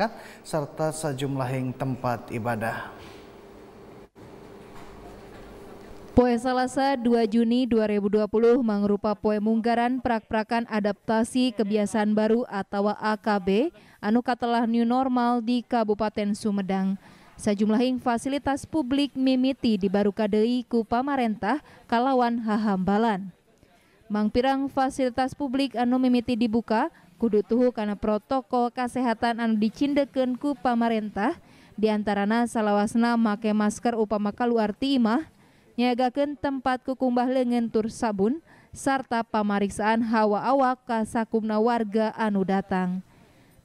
masyarakat serta sejumlah tempat ibadah. Poe Salasa 2 Juni 2020 mengrupa poe munggaran prak-prakan adaptasi kebiasaan baru atau AKB anu katelah new normal di Kabupaten Sumedang. Sajumlahing fasilitas publik mimiti kadei ku pamarentah kalawan hahambalan. Mangpirang fasilitas publik anu mimiti dibuka kudu tuh karena protokol kesehatan anu dicindeken ku pamarentah diantarana salawasna make masker upama keluar timah nyagaken tempat kukumbah lengan tur sabun serta pamariksaan hawa awak kasakumna warga anu datang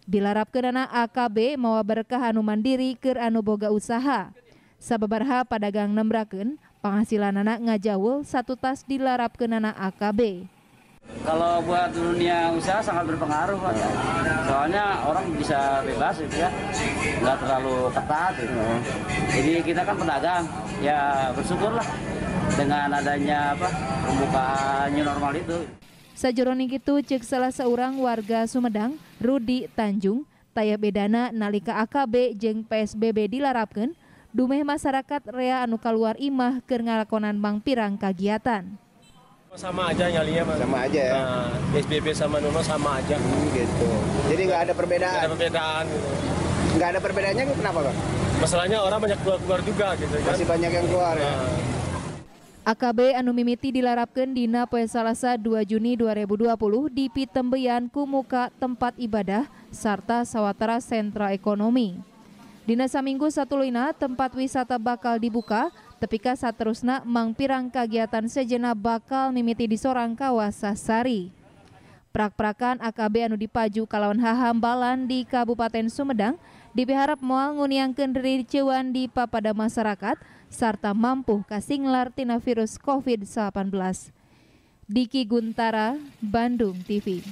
dilarap kenana AKB mawa berkah anu mandiri ke anu boga usaha sababarha padagang nembraken penghasilan anak ngajawul satu tas dilarap kenana AKB kalau buat dunia usaha sangat berpengaruh, Pak. Ya. Soalnya orang bisa bebas gitu ya, nggak terlalu ketat gitu. Iya. Jadi kita kan pedagang, ya bersyukurlah dengan adanya apa pembukaan new normal itu. Sajeroning itu cek salah seorang warga Sumedang, Rudi Tanjung, taya bedana nalika AKB jeng PSBB dilarapkan, dumeh masyarakat rea anu keluar imah ke ngalakonan bang pirang kagiatan. Sama aja nyalinya mas. Sama aja ya. Nah, SBB sama Nuno sama aja. Hmm, gitu. Jadi nggak ada perbedaan. Gak ada perbedaan. Gitu. Nggak ada perbedaannya kenapa bang? Masalahnya orang banyak keluar keluar juga gitu. Kan? Masih banyak yang keluar ya? nah. ya. AKB Anu Mimiti dilarapkan dina poe Salasa 2 Juni 2020 di Pitembeyan Kumuka tempat ibadah serta sawatara sentra ekonomi. Dina Saminggu Satulina tempat wisata bakal dibuka Tepika Satrusna mangpirang kegiatan sejena bakal mimiti di sorang kawasasari. Prak-prakan AKB anu dipaju kalawan hahambalan di Kabupaten Sumedang dipiharap moal nguniangkeun diri di papada masyarakat serta mampu kasinglar tina virus COVID-19. Diki Guntara, Bandung TV.